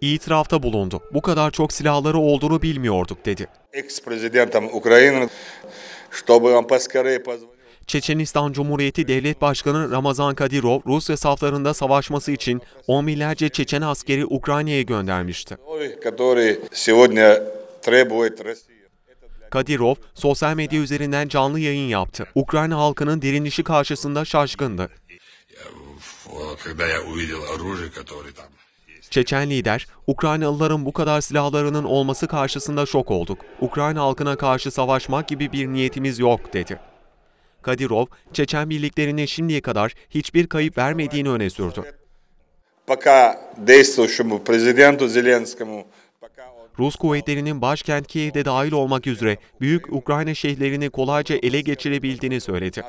itirafta bulundu. Bu kadar çok silahları olduğunu bilmiyorduk dedi. Çeçenistan Cumhuriyeti Devlet Başkanı Ramazan Kadirov, Rusya saflarında savaşması için on binlerce Çeçen askeri Ukrayna'ya göndermişti. Kadirov sosyal medya üzerinden canlı yayın yaptı. Ukrayna halkının direnişi karşısında şaşkındı. Çeçen lider, Ukraynalıların bu kadar silahlarının olması karşısında şok olduk. Ukrayna halkına karşı savaşmak gibi bir niyetimiz yok dedi. Kadirov, Çeçen birliklerine şimdiye kadar hiçbir kayıp vermediğini öne sürdü. Rus kuvvetlerinin başkent Kiev'de dahil olmak üzere büyük Ukrayna şehirlerini kolayca ele geçirebildiğini söyledi.